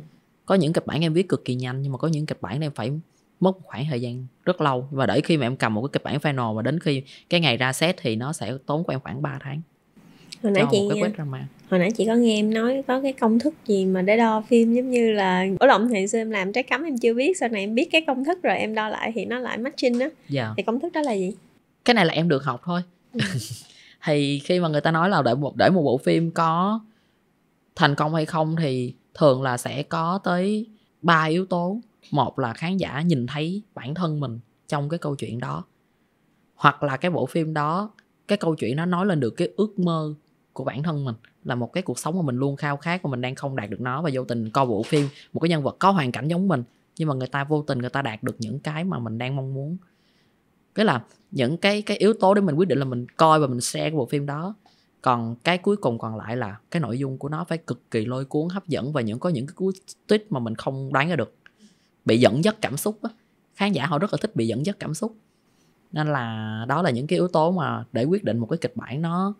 có những kịch bản em viết cực kỳ nhanh nhưng mà có những kịch bản em phải mất một khoảng thời gian rất lâu và đợi khi mà em cầm một cái kịch bản final và đến khi cái ngày ra set thì nó sẽ tốn của em khoảng 3 tháng hồi nãy chị drama. hồi nãy chị có nghe em nói có cái công thức gì mà để đo phim giống như là ở lộn thì xưa em làm trái cấm em chưa biết sau này em biết cái công thức rồi em đo lại thì nó lại matching á yeah. Dạ. thì công thức đó là gì cái này là em được học thôi ừ. thì khi mà người ta nói là để một để một bộ phim có thành công hay không thì thường là sẽ có tới ba yếu tố một là khán giả nhìn thấy bản thân mình trong cái câu chuyện đó hoặc là cái bộ phim đó cái câu chuyện nó nói lên được cái ước mơ của bản thân mình là một cái cuộc sống mà mình luôn khao khát và mình đang không đạt được nó và vô tình coi bộ phim một cái nhân vật có hoàn cảnh giống mình nhưng mà người ta vô tình người ta đạt được những cái mà mình đang mong muốn cái là những cái cái yếu tố để mình quyết định là mình coi và mình share cái bộ phim đó còn cái cuối cùng còn lại là cái nội dung của nó phải cực kỳ lôi cuốn hấp dẫn và những có những cái cú tweet mà mình không đoán ra được bị dẫn dắt cảm xúc á khán giả họ rất là thích bị dẫn dắt cảm xúc nên là đó là những cái yếu tố mà để quyết định một cái kịch bản nó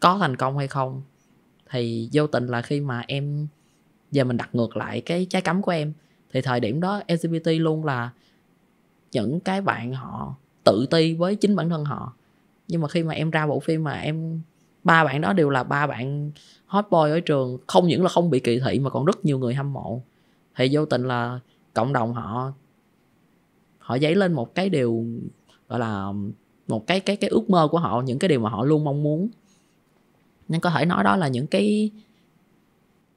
có thành công hay không thì vô tình là khi mà em giờ mình đặt ngược lại cái trái cấm của em thì thời điểm đó LGBT luôn là những cái bạn họ tự ti với chính bản thân họ nhưng mà khi mà em ra bộ phim mà em ba bạn đó đều là ba bạn hot boy ở trường không những là không bị kỳ thị mà còn rất nhiều người hâm mộ thì vô tình là cộng đồng họ họ dấy lên một cái điều gọi là một cái cái cái ước mơ của họ những cái điều mà họ luôn mong muốn nên có thể nói đó là những cái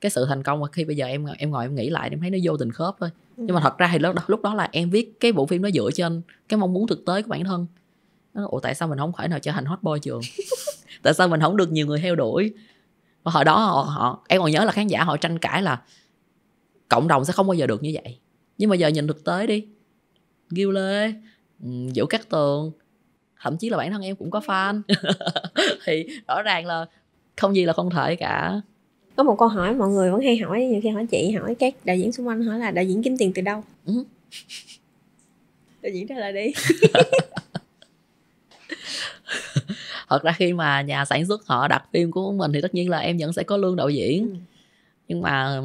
cái sự thành công mà khi bây giờ em em ngồi em nghĩ lại em thấy nó vô tình khớp thôi nhưng mà thật ra thì lúc đó, lúc đó là em viết cái bộ phim nó dựa trên cái mong muốn thực tế của bản thân ủa tại sao mình không thể nào trở thành hot boy trường tại sao mình không được nhiều người theo đuổi và hồi đó họ, họ em còn nhớ là khán giả họ tranh cãi là cộng đồng sẽ không bao giờ được như vậy nhưng mà giờ nhìn thực tế đi Gil Lê ừ, Vũ Cát Tường thậm chí là bản thân em cũng có fan thì rõ ràng là không gì là không thể cả có một câu hỏi mọi người vẫn hay hỏi nhiều khi hỏi chị hỏi các đạo diễn xung quanh hỏi là đạo diễn kiếm tiền từ đâu ừ. đạo diễn trả lời đi thật ra khi mà nhà sản xuất họ đặt phim của mình thì tất nhiên là em vẫn sẽ có lương đạo diễn ừ. nhưng mà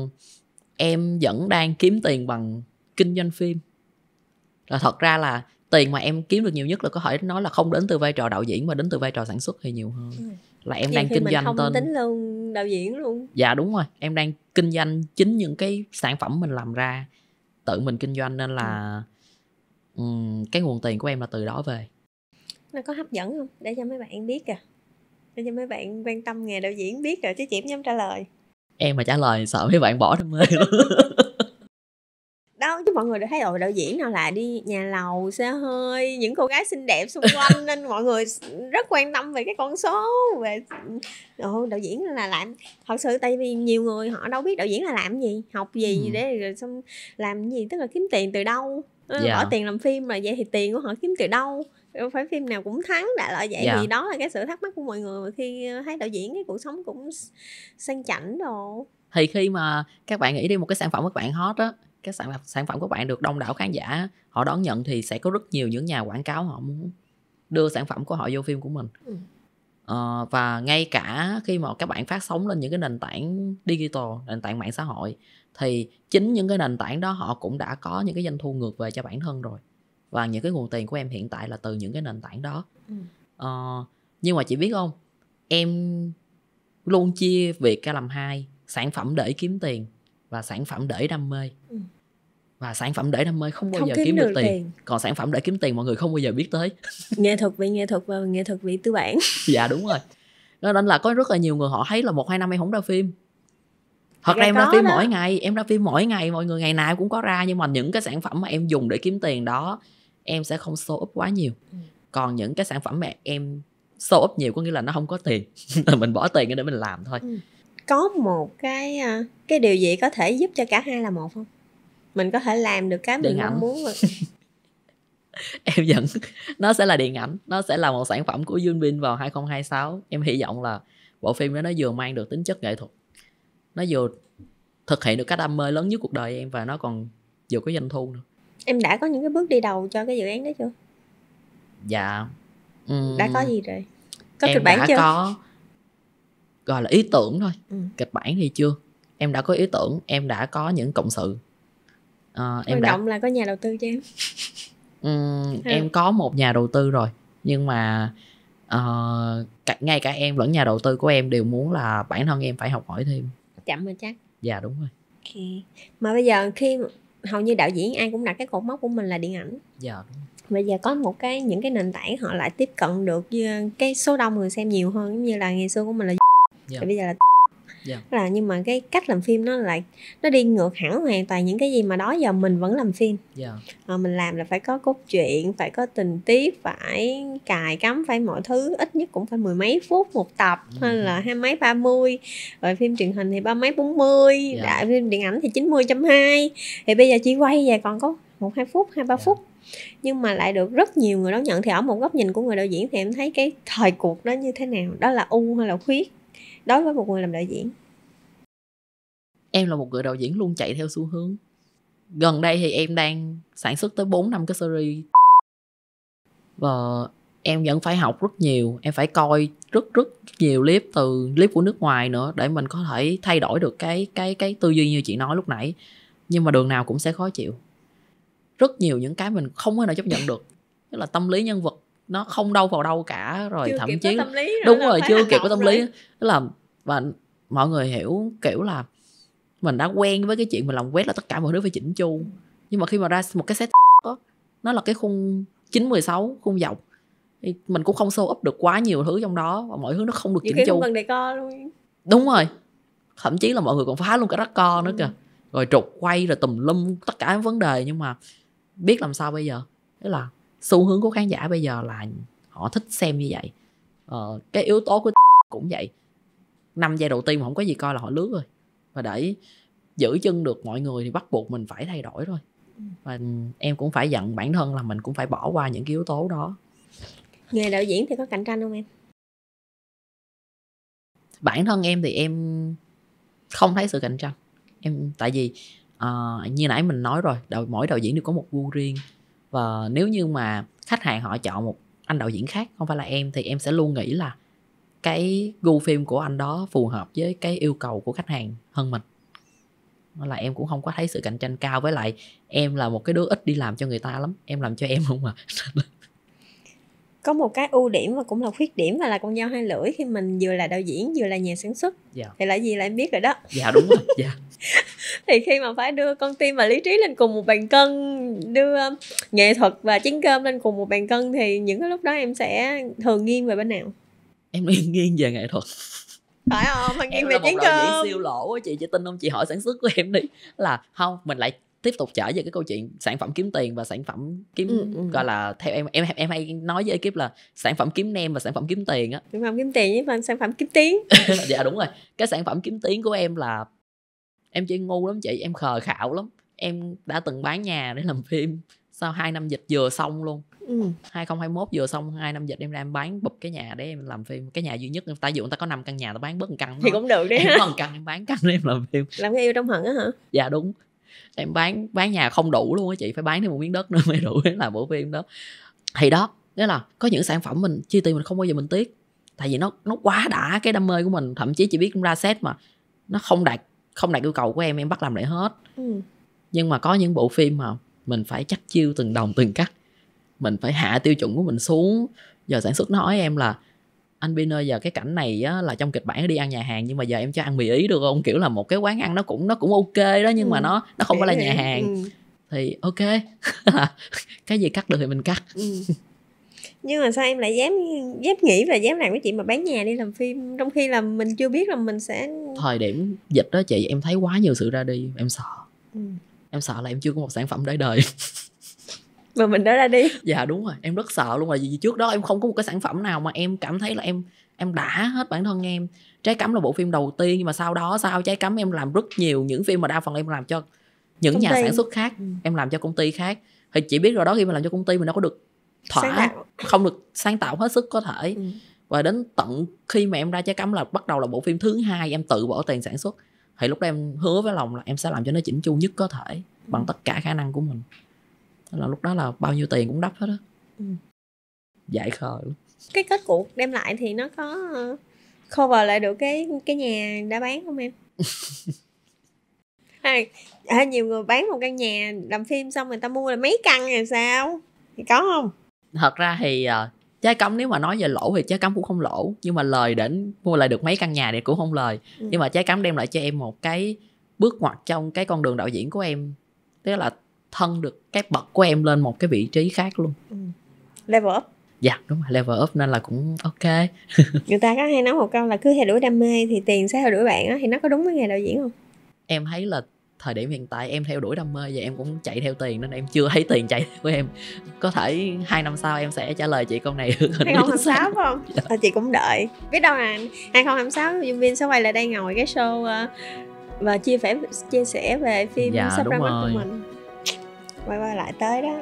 em vẫn đang kiếm tiền bằng kinh doanh phim là thật ra là tiền mà em kiếm được nhiều nhất là có thể nói là không đến từ vai trò đạo diễn mà đến từ vai trò sản xuất thì nhiều hơn ừ là em Vậy đang kinh mình doanh không tên tính luôn đạo diễn luôn dạ đúng rồi em đang kinh doanh chính những cái sản phẩm mình làm ra tự mình kinh doanh nên là ừ. um, cái nguồn tiền của em là từ đó về nó có hấp dẫn không để cho mấy bạn biết à để cho mấy bạn quan tâm nghề đạo diễn biết rồi chứ chị em dám trả lời em mà trả lời sợ mấy bạn bỏ đam mê luôn đó chứ mọi người đã thấy rồi đạo diễn nào là đi nhà lầu xe hơi những cô gái xinh đẹp xung quanh nên mọi người rất quan tâm về cái con số về ừ, đạo diễn là làm thật sự tại vì nhiều người họ đâu biết đạo diễn là làm gì học gì ừ. để rồi xong làm gì tức là kiếm tiền từ đâu yeah. Ờ, dạ. bỏ tiền làm phim rồi vậy thì tiền của họ kiếm từ đâu phải phim nào cũng thắng đã loại vậy yeah. Dạ. thì đó là cái sự thắc mắc của mọi người khi thấy đạo diễn cái cuộc sống cũng sang chảnh đồ thì khi mà các bạn nghĩ đi một cái sản phẩm các bạn hot á cái sản phẩm sản phẩm của bạn được đông đảo khán giả họ đón nhận thì sẽ có rất nhiều những nhà quảng cáo họ muốn đưa sản phẩm của họ vô phim của mình ừ. à, và ngay cả khi mà các bạn phát sóng lên những cái nền tảng digital nền tảng mạng xã hội thì chính những cái nền tảng đó họ cũng đã có những cái doanh thu ngược về cho bản thân rồi và những cái nguồn tiền của em hiện tại là từ những cái nền tảng đó ừ. à, nhưng mà chị biết không em luôn chia việc ca làm hai sản phẩm để kiếm tiền và sản phẩm để đam mê ừ. và sản phẩm để đam mê không bao không giờ kiếm, kiếm được, được tiền. tiền còn sản phẩm để kiếm tiền mọi người không bao giờ biết tới nghệ thuật vì nghệ thuật và nghệ thuật vì tư bản dạ đúng rồi nên là có rất là nhiều người họ thấy là một hai năm em không ra phim thật dạ, ra em ra phim đó. mỗi ngày em ra phim mỗi ngày mọi người ngày nào cũng có ra nhưng mà những cái sản phẩm mà em dùng để kiếm tiền đó em sẽ không show up quá nhiều ừ. còn những cái sản phẩm mà em show up nhiều có nghĩa là nó không có tiền mình bỏ tiền để mình làm thôi ừ có một cái à, cái điều gì có thể giúp cho cả hai là một không mình có thể làm được cái điện mình mong muốn mà. em vẫn nó sẽ là điện ảnh nó sẽ là một sản phẩm của Junbin vào 2026 em hy vọng là bộ phim đó nó vừa mang được tính chất nghệ thuật nó vừa thực hiện được cái đam mê lớn nhất cuộc đời em và nó còn vừa có doanh thu nữa em đã có những cái bước đi đầu cho cái dự án đó chưa dạ uhm, đã có gì rồi có kịch bản đã chưa có gọi là ý tưởng thôi ừ. kịch bản thì chưa em đã có ý tưởng em đã có những cộng sự à, em quan đã... là có nhà đầu tư cho em uhm, em có một nhà đầu tư rồi nhưng mà uh, cả, ngay cả em lẫn nhà đầu tư của em đều muốn là bản thân em phải học hỏi thêm chậm rồi chắc dạ đúng rồi okay. mà bây giờ khi hầu như đạo diễn ai cũng đặt cái cột mốc của mình là điện ảnh dạ bây giờ có một cái những cái nền tảng họ lại tiếp cận được ờ, cái số đông người xem nhiều hơn giống như là ngày xưa của mình là yeah. Dạ. bây giờ là yeah. Dạ. là nhưng mà cái cách làm phim nó lại nó đi ngược hẳn hoàn toàn những cái gì mà đó giờ mình vẫn làm phim yeah. Dạ. à, mình làm là phải có cốt truyện phải có tình tiết phải cài cắm phải mọi thứ ít nhất cũng phải mười mấy phút một tập mm. hay là hai mấy ba mươi rồi phim truyền hình thì ba mấy bốn mươi yeah. đại phim điện ảnh thì chín mươi chấm hai thì bây giờ chỉ quay về còn có một hai phút hai ba yeah. phút nhưng mà lại được rất nhiều người đón nhận thì ở một góc nhìn của người đạo diễn thì em thấy cái thời cuộc đó như thế nào đó là u hay là khuyết đối với một người làm đạo diễn em là một người đạo diễn luôn chạy theo xu hướng gần đây thì em đang sản xuất tới 4 năm cái series và em vẫn phải học rất nhiều em phải coi rất rất nhiều clip từ clip của nước ngoài nữa để mình có thể thay đổi được cái cái cái tư duy như chị nói lúc nãy nhưng mà đường nào cũng sẽ khó chịu rất nhiều những cái mình không thể nào chấp nhận được tức là tâm lý nhân vật nó không đâu vào đâu cả rồi chưa thậm chí tâm lý đúng rồi chưa kịp có tâm lý tức là và mọi người hiểu kiểu là mình đã quen với cái chuyện mình làm quét là tất cả mọi thứ phải chỉnh chu nhưng mà khi mà ra một cái set đó, nó là cái khung 9 16 khung dọc thì mình cũng không sâu up được quá nhiều thứ trong đó và mọi thứ nó không được chỉnh chu cần decor luôn đúng rồi thậm chí là mọi người còn phá luôn cả co nữa ừ. kìa rồi trục quay rồi tùm lum tất cả những vấn đề nhưng mà biết làm sao bây giờ thế là xu hướng của khán giả bây giờ là họ thích xem như vậy ờ, cái yếu tố của cũng vậy năm giây đầu tiên mà không có gì coi là họ lướt rồi và để giữ chân được mọi người thì bắt buộc mình phải thay đổi thôi và em cũng phải giận bản thân là mình cũng phải bỏ qua những cái yếu tố đó nghề đạo diễn thì có cạnh tranh không em bản thân em thì em không thấy sự cạnh tranh em tại vì uh, như nãy mình nói rồi đạo, mỗi đạo diễn đều có một gu riêng và ờ, nếu như mà khách hàng họ chọn một anh đạo diễn khác không phải là em thì em sẽ luôn nghĩ là cái gu phim của anh đó phù hợp với cái yêu cầu của khách hàng hơn mình là em cũng không có thấy sự cạnh tranh cao với lại em là một cái đứa ít đi làm cho người ta lắm em làm cho em không mà có một cái ưu điểm và cũng là khuyết điểm và là con dao hai lưỡi khi mình vừa là đạo diễn vừa là nhà sản xuất yeah. Dạ. thì là gì là em biết rồi đó dạ đúng rồi dạ thì khi mà phải đưa con tim và lý trí lên cùng một bàn cân đưa um, nghệ thuật và chén cơm lên cùng một bàn cân thì những cái lúc đó em sẽ thường nghiêng về bên nào em nghiêng nghiêng về nghệ thuật phải không mà nghiêng về chén cơm siêu lỗ chị chị tin không chị hỏi sản xuất của em đi là không mình lại tiếp tục trở về cái câu chuyện sản phẩm kiếm tiền và sản phẩm kiếm ừ. ừ. gọi là theo em em em hay nói với ekip là sản phẩm kiếm nem và sản phẩm kiếm tiền á sản phẩm kiếm tiền với sản phẩm kiếm tiếng dạ đúng rồi cái sản phẩm kiếm tiếng của em là em chơi ngu lắm chị em khờ khạo lắm em đã từng bán nhà để làm phim sau 2 năm dịch vừa xong luôn ừ. 2021 vừa xong hai năm dịch em ra em bán bụp cái nhà để em làm phim cái nhà duy nhất tại vì người ta có 5 căn nhà ta bán bớt một căn thì cũng được đấy em có căn em bán căn để em làm phim làm cái yêu trong hận á hả dạ đúng em bán bán nhà không đủ luôn á chị phải bán thêm một miếng đất nữa mới đủ để làm bộ phim đó thì đó nghĩa là có những sản phẩm mình chi tiền mình không bao giờ mình tiếc tại vì nó nó quá đã cái đam mê của mình thậm chí chị biết cũng ra set mà nó không đạt không đạt yêu cầu của em em bắt làm lại hết ừ. nhưng mà có những bộ phim mà mình phải chắc chiêu từng đồng từng cắt mình phải hạ tiêu chuẩn của mình xuống giờ sản xuất nói em là anh Bin ơi giờ cái cảnh này á, là trong kịch bản đi ăn nhà hàng nhưng mà giờ em cho ăn mì ý được không kiểu là một cái quán ăn nó cũng nó cũng ok đó nhưng ừ. mà nó nó không phải là nhà hàng ừ. thì ok cái gì cắt được thì mình cắt ừ nhưng mà sao em lại dám dám nghĩ và dám làm cái chuyện mà bán nhà đi làm phim trong khi là mình chưa biết là mình sẽ thời điểm dịch đó chị em thấy quá nhiều sự ra đi em sợ ừ. em sợ là em chưa có một sản phẩm để đời mà mình đã ra đi dạ đúng rồi em rất sợ luôn rồi vì trước đó em không có một cái sản phẩm nào mà em cảm thấy là em em đã hết bản thân em trái cắm là bộ phim đầu tiên nhưng mà sau đó sau trái cắm em làm rất nhiều những phim mà đa phần em làm cho những công nhà ty. sản xuất khác ừ. em làm cho công ty khác thì chỉ biết rồi đó khi mà làm cho công ty mình đâu có được thỏa không được sáng tạo hết sức có thể ừ. và đến tận khi mà em ra trái cấm là bắt đầu là bộ phim thứ hai em tự bỏ tiền sản xuất thì lúc đó em hứa với lòng là em sẽ làm cho nó chỉnh chu nhất có thể bằng ừ. tất cả khả năng của mình là lúc đó là bao nhiêu tiền cũng đắp hết á ừ. giải khờ cái kết cuộc đem lại thì nó có ờ, cover lại được cái cái nhà đã bán không em hay à, nhiều người bán một căn nhà làm phim xong người ta mua là mấy căn rồi sao thì có không thật ra thì ờ, trái cấm nếu mà nói về lỗ thì trái cấm cũng không lỗ nhưng mà lời đến mua lại được mấy căn nhà thì cũng không lời ừ. nhưng mà trái cấm đem lại cho em một cái bước ngoặt trong cái con đường đạo diễn của em tức là thân được cái bậc của em lên một cái vị trí khác luôn ừ. level up dạ đúng rồi level up nên là cũng ok người ta có hay nói một câu là cứ theo đuổi đam mê thì tiền sẽ theo đuổi bạn á thì nó có đúng với nghề đạo diễn không em thấy là thời điểm hiện tại em theo đuổi đam mê và em cũng chạy theo tiền nên em chưa thấy tiền chạy của em có thể hai năm sau em sẽ trả lời chị câu này được hai không không dạ. chị cũng đợi biết đâu là hai không hai sáu Vin sẽ quay lại đây ngồi cái show ờ, và chia sẻ chia sẻ về phim dạ, sắp ra mắt của mình quay qua lại tới đó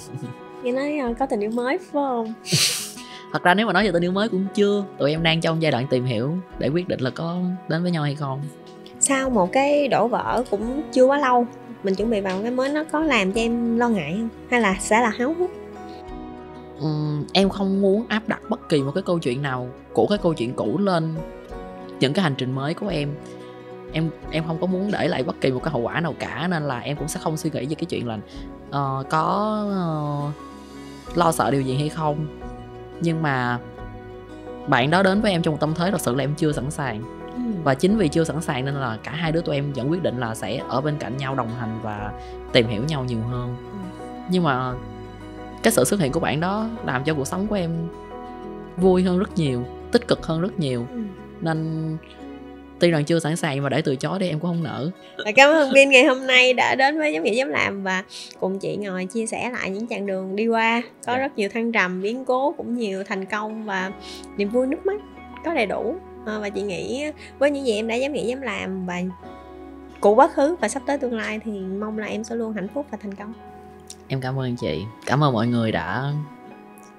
nghe nói ờ, có tình yêu mới phải không thật ra nếu mà nói về tình yêu mới cũng chưa tụi em đang trong giai đoạn tìm hiểu để quyết định là có đến với nhau hay không sau một cái đổ vỡ cũng chưa quá lâu mình chuẩn bị vào cái mới nó có làm cho em lo ngại không hay là sẽ là háo hức ừ, em không muốn áp đặt bất kỳ một cái câu chuyện nào của cái câu chuyện cũ lên những cái hành trình mới của em em em không có muốn để lại bất kỳ một cái hậu quả nào cả nên là em cũng sẽ không suy nghĩ về cái chuyện là uh, có uh, lo sợ điều gì hay không nhưng mà bạn đó đến với em trong một tâm thế thật sự là em chưa sẵn sàng Ừ. và chính vì chưa sẵn sàng nên là cả hai đứa tụi em vẫn quyết định là sẽ ở bên cạnh nhau đồng hành và tìm hiểu nhau nhiều hơn ừ. nhưng mà cái sự xuất hiện của bạn đó làm cho cuộc sống của em vui hơn rất nhiều tích cực hơn rất nhiều ừ. nên tuy rằng chưa sẵn sàng mà để từ chối đi em cũng không nỡ và cảm ơn Vin ngày hôm nay đã đến với giống nghĩ dám làm và cùng chị ngồi chia sẻ lại những chặng đường đi qua có yeah. Dạ. rất nhiều thăng trầm biến cố cũng nhiều thành công và niềm vui nước mắt có đầy đủ Ờ, và chị nghĩ với những gì em đã dám nghĩ dám làm và của quá khứ và sắp tới tương lai thì mong là em sẽ luôn hạnh phúc và thành công em cảm ơn chị cảm ơn mọi người đã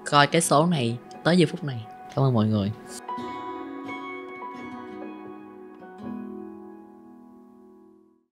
coi cái số này tới giây phút này cảm ơn mọi người